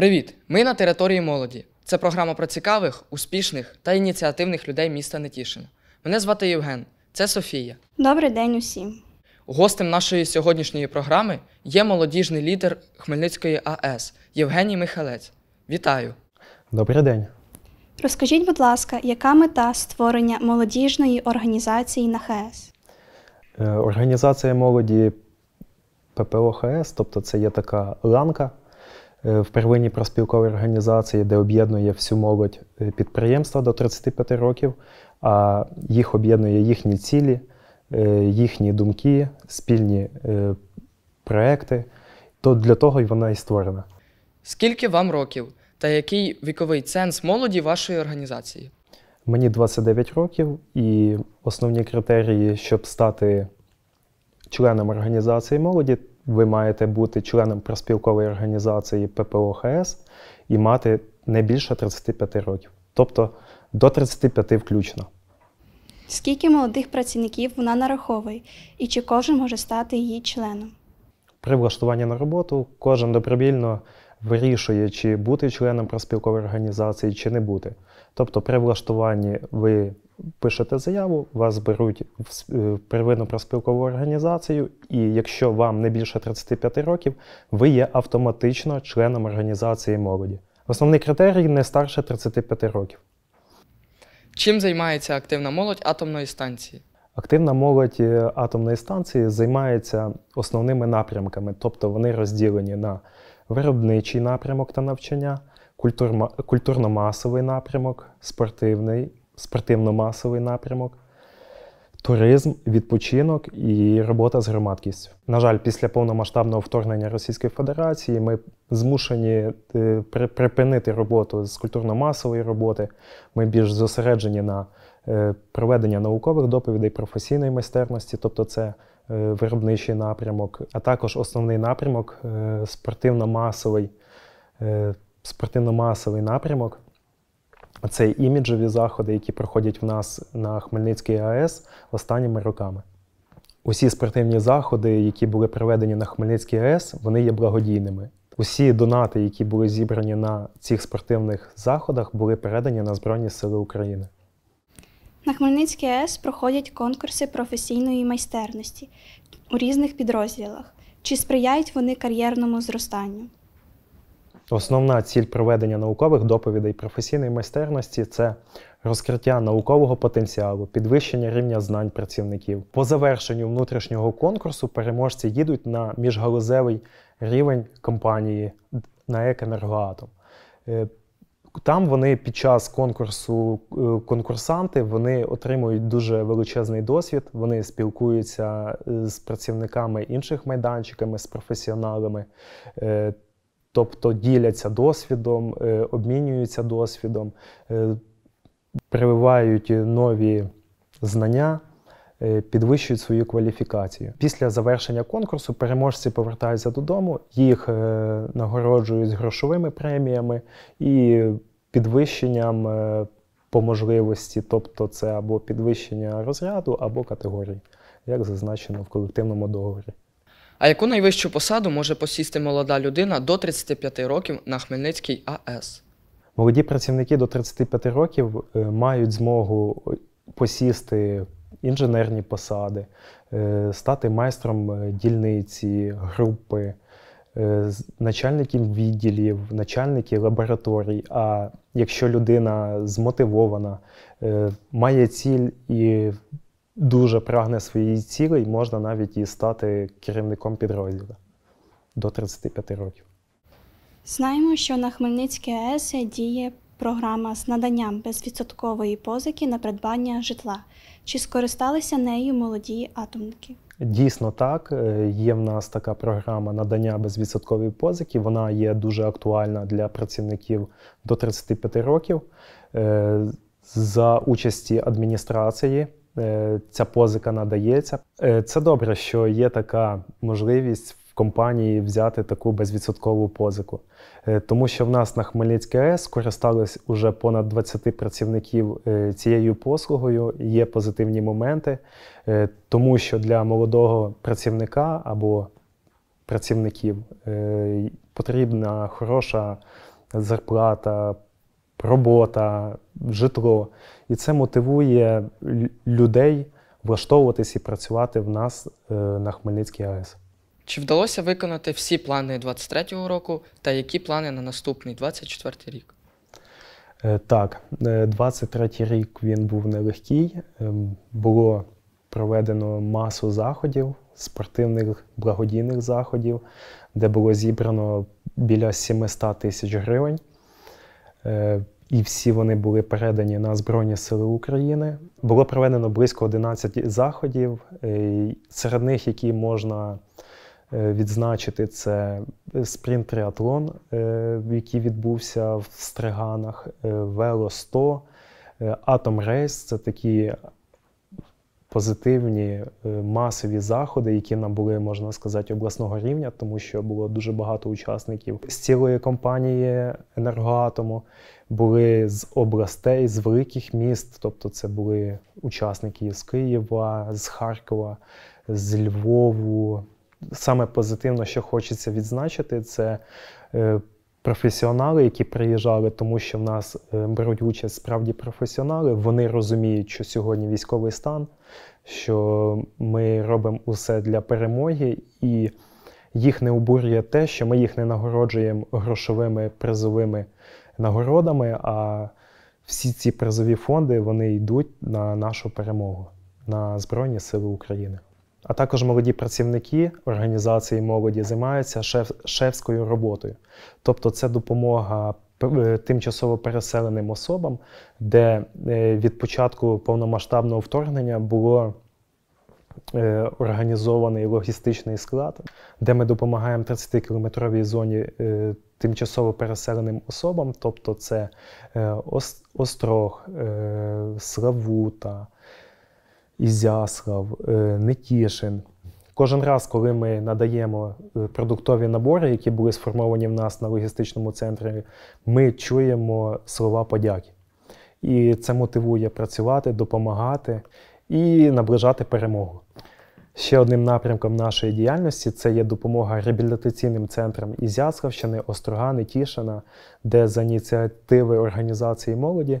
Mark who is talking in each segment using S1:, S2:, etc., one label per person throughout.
S1: Привіт! Ми на території молоді. Це програма про цікавих, успішних та ініціативних людей міста Нетішина. Мене звати Євген, це Софія.
S2: Добрий день усім.
S1: Гостем нашої сьогоднішньої програми є молодіжний лідер Хмельницької АЕС Євгеній Михалець. Вітаю!
S3: Добрий день.
S2: Розкажіть, будь ласка, яка мета створення молодіжної організації на ХС?
S3: Е, організація молоді ППО ХС, тобто це є така ланка. Е, в первинній проспілковій організації, де об'єднує всю молодь е, підприємства до 35 років, а їх об'єднує їхні цілі, е, їхні думки, спільні проекти. То для того й вона і створена.
S1: Скільки вам років та який віковий ценз молоді вашої організації?
S3: Мені 29 років, і основні критерії, щоб стати членом організації молоді, ви маєте бути членом проспілкової організації ППОХС і мати не більше 35 років, тобто до 35 включно.
S2: Скільки молодих працівників вона нараховує, і чи кожен може стати її членом?
S3: При влаштуванні на роботу кожен добровільно вирішує, чи бути членом проспілкової організації, чи не бути. Тобто, при влаштуванні ви пишете заяву, вас беруть в е, первинну проспілкову організацію, і якщо вам не більше 35 років, ви є автоматично членом організації молоді. Основний критерій не старше 35 років.
S1: Чим займається активна молодь атомної станції?
S3: Активна молодь е, атомної станції займається основними напрямками, тобто вони розділені на виробничий напрямок та навчання, культурно-масовий напрямок, спортивний спортивно-масовий напрямок, туризм, відпочинок і робота з громадкістю. На жаль, після повномасштабного вторгнення Російської Федерації ми змушені е, припинити роботу з культурно-масової роботи. Ми більш зосереджені на е, проведенні наукових доповідей, професійної майстерності, тобто це. Е, виробничий напрямок, а також основний напрямок спортивно-масовий спортивно-масовий напрямок, це іміджові заходи, які проходять в нас на Хмельницькій АЕС останніми роками. Усі спортивні заходи, які були проведені на Хмельницькій АЕС, вони є благодійними. Усі донати, які були зібрані на цих спортивних заходах, були передані на Збройні Сили України.
S2: На Хмельницькій АЕС проходять конкурси професійної майстерності у різних підрозділах. Чи сприяють вони кар'єрному зростанню?
S3: Основна ціль проведення наукових доповідей професійної майстерності це розкриття наукового потенціалу, підвищення рівня знань працівників. По завершенню внутрішнього конкурсу переможці їдуть на міжгалузевий рівень компанії на Екенергоатом. Е, там вони під час конкурсу е, конкурсанти вони отримують дуже величезний досвід. Вони спілкуються е, з працівниками інших майданчиками, з професіоналами тобто діляться досвідом, е, обмінюються досвідом, е, прививають нові знання. Е, підвищують свою кваліфікацію. Після завершення конкурсу переможці повертаються додому, їх нагороджують грошовими преміями і підвищенням по можливості, тобто це або підвищення розряду, або категорії, як зазначено в колективному договорі.
S1: А яку найвищу посаду може посісти молода людина до 35 років на Хмельницькій АЕС?
S3: Молоді працівники до 35 років е, мають змогу посісти інженерні посади, е, стати майстром е, дільниці, групи, начальників відділів, начальників лабораторій. А якщо людина змотивована, має ціль і дуже прагне своєї цілі і можна навіть і стати керівником підрозділу до 35 років.
S2: Знаємо, що на Хмельницькій АЕС діє програма з наданням безвідсоткової позики на придбання житла. Чи скористалися нею молоді атомники?
S3: Дійсно так. Е, є в нас така програма надання безвідсоткової позики. Вона є дуже актуальна для працівників до 35 років. Е, за участі адміністрації Е, ця позика надається. Е, це добре, що є така можливість в компанії взяти таку безвідсоткову позику, е, тому що в нас на Хмельницькій АЕС скористались уже понад 20 працівників цією послугою. Є позитивні моменти, тому що для молодого працівника або працівників потрібна хороша зарплата, робота житло. І це мотивує людей влаштовуватись і працювати в нас е, на Хмельницькій АЕС. Чи
S1: вдалося виконати всі плани 23-го року та які плани на наступний 24-й рік?
S3: Е, так, 23-й е, рік він був нелегкий. Ем, було проведено масу заходів, спортивних благодійних заходів, де було зібрано біля 700 тисяч гривень і всі вони були передані на Збройні Сили України. Було проведено близько 11 заходів, е, серед них, які можна е, відзначити, це е, спринт-триатлон, який відбувся в Стриганах, Вело 100, Атом Рейс це такі позитивні е, масові заходи, які нам були, можна сказати, обласного рівня, тому що було дуже багато учасників з цілої компанії енергоатому. Були з областей, з великих міст, тобто це були учасники з Києва, з Харкова, з Львову. Саме позитивно, що хочеться відзначити, це е, професіонали, які приїжджали, тому що в нас е, беруть участь справді професіонали. Вони розуміють, що сьогодні військовий стан, що ми робимо усе для перемоги, і їх не обурює те, що ми їх не нагороджуємо грошовими призовими нагородами. а всі ці призові фонди вони йдуть на нашу перемогу на Збройні Сили України. А також молоді працівники організації молоді займаються шеф, шефською роботою. Тобто, це допомога е, тимчасово переселеним особам, де е, від початку повномасштабного вторгнення було е, організований логістичний склад, де ми допомагаємо 30 кілометровій зоні тимчасово переселеним особам, тобто це Острог, Славута. Ізяслав, е, Нетішин. Кожен раз, коли ми надаємо е, продуктові набори, які були сформовані в нас на логістичному центрі, ми чуємо слова подяки. І це мотивує працювати, допомагати і наближати перемогу. Ще одним напрямком нашої діяльності це є допомога реабілітаційним центрам Ізяславщини, Острога, Тішина, де за ініціативи організації молоді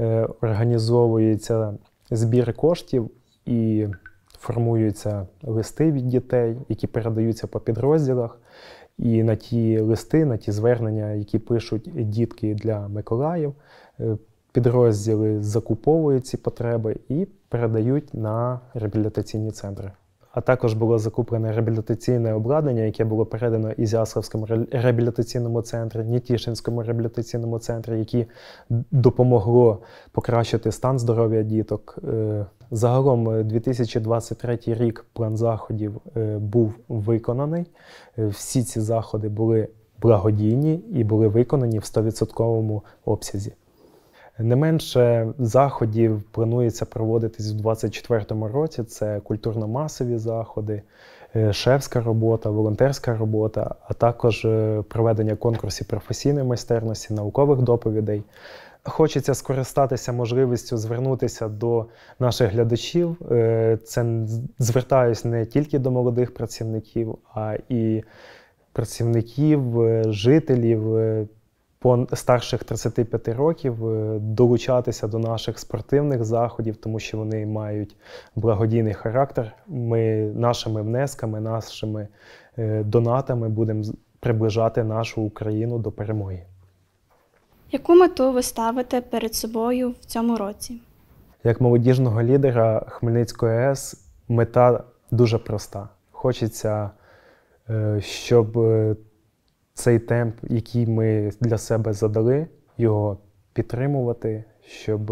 S3: е, організовується збір коштів і формуються листи від дітей, які передаються по підрозділах. І на ті листи, на ті звернення, які пишуть дітки для Миколаїв, е, підрозділи закуповують ці потреби і передають на реабілітаційні центри а також було закуплене реабілітаційне обладнання, яке було передано Ізяславському реабілітаційному центру, Нітішинському реабілітаційному центру, які допомогло покращити стан здоров'я діток. Е, загалом 2023 е, рік план заходів е, був виконаний. Всі ці заходи були благодійні і були виконані в 100% обсязі. Не менше заходів планується проводитись у 2024 році. Це культурно-масові заходи, е, шефська робота, волонтерська робота, а також е, проведення конкурсів професійної майстерності, наукових доповідей. Хочеться скористатися можливістю звернутися до наших глядачів. Е, це звертаюсь не тільки до молодих працівників, а і працівників, жителів старших 35 років е, долучатися до наших спортивних заходів, тому що вони мають благодійний характер. Ми нашими внесками, нашими е, донатами будемо приближати нашу Україну до перемоги.
S2: Яку мету ви ставите перед собою в цьому році?
S3: Як молодіжного лідера Хмельницької АЕС мета дуже проста. Хочеться, е, щоб цей темп, який ми для себе задали, його підтримувати, щоб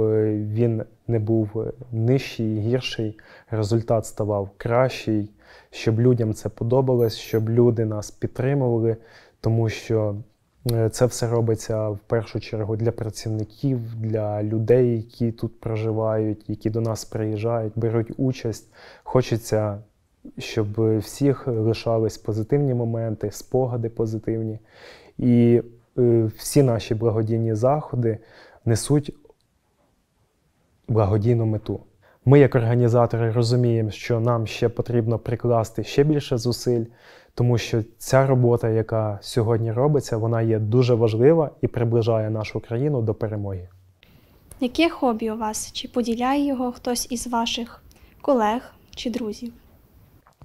S3: він не був нижчий, гірший, результат ставав кращий, щоб людям це подобалось, щоб люди нас підтримували, тому що е, це все робиться в першу чергу для працівників, для людей, які тут проживають, які до нас приїжджають, беруть участь. Хочеться щоб всіх лишались позитивні моменти, спогади позитивні. І е, всі наші благодійні заходи несуть благодійну мету. Ми, як організатори, розуміємо, що нам ще потрібно прикласти ще більше зусиль, тому що ця робота, яка сьогодні робиться, вона є дуже важлива і приближає нашу країну до перемоги.
S2: Яке хобі у вас? Чи поділяє його хтось із ваших колег чи друзів?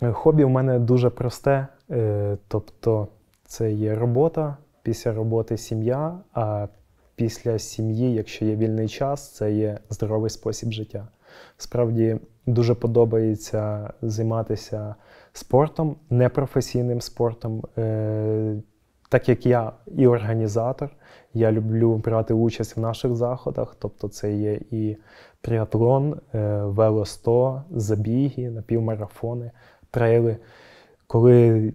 S3: Е, хобі в мене дуже просте, е, тобто це є робота, після роботи сім'я, а після сім'ї, якщо є вільний час, це є здоровий спосіб життя. Справді дуже подобається займатися спортом, непрофесійним спортом. Е, так як я і організатор, я люблю брати участь в наших заходах, тобто це є і триатлон, вело 100, забіги, напівмарафони трейли, коли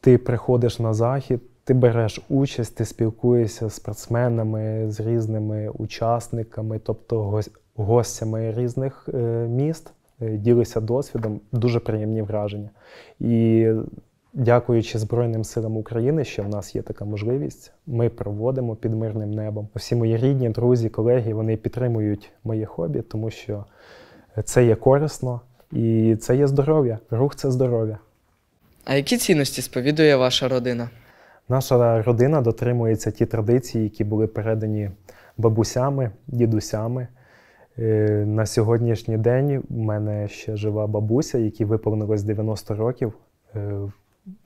S3: ти приходиш на захід, ти береш участь, ти спілкуєшся з спортсменами, з різними учасниками, тобто гостями різних е, міст, е, ділися досвідом, дуже приємні враження. І Дякуючи Збройним силам України, що в нас є така можливість, ми проводимо під мирним небом. Всі мої рідні, друзі, колеги вони підтримують моє хобі, тому що це є корисно, і це є здоров'я. Рух це здоров'я.
S1: А які цінності сповідує ваша родина?
S3: Наша родина дотримується ті традиції, які були передані бабусями, дідусями. Е, на сьогоднішній день в мене ще жива бабуся, якій виповнилось 90 років. Е,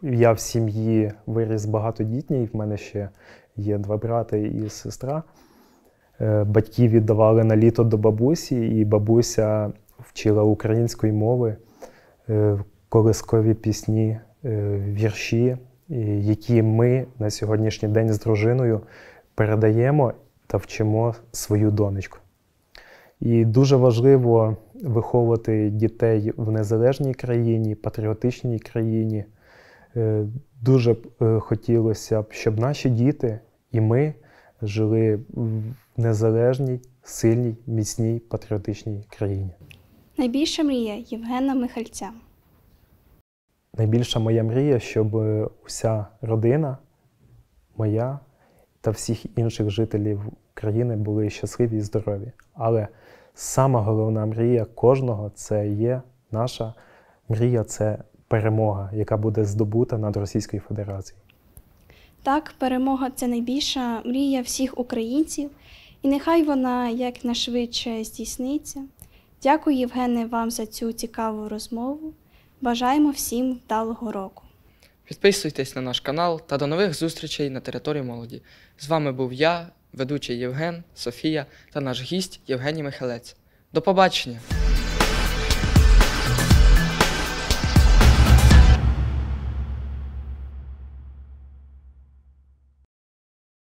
S3: я в сім'ї виріс багатодітній, в мене ще є два брати і сестра. Е, батьки віддавали на літо до бабусі, і бабуся вчила української мови, е, колискові пісні, е, вірші, які ми на сьогоднішній день з дружиною передаємо та вчимо свою донечку. І дуже важливо виховувати дітей в незалежній країні, патріотичній країні. Е, дуже б хотілося б, щоб наші діти і ми жили в незалежній, сильній, міцній патріотичній країні.
S2: Найбільша мрія Євгена Михальця.
S3: Найбільша моя мрія, щоб е, уся родина моя та всіх інших жителів України були щасливі і здорові. Але сама головна мрія кожного це є наша мрія це перемога, яка буде здобута над Російською Федерацією.
S2: Так, перемога це найбільша мрія всіх українців, і нехай вона якнайшвидше здійсниться. Дякую, Євгене, вам за цю цікаву розмову. Бажаємо всім вдалого року.
S1: Підписуйтесь на наш канал та до нових зустрічей на території молоді. З вами був я, ведучий Євген, Софія та наш гість Євгеній Михалець. До побачення!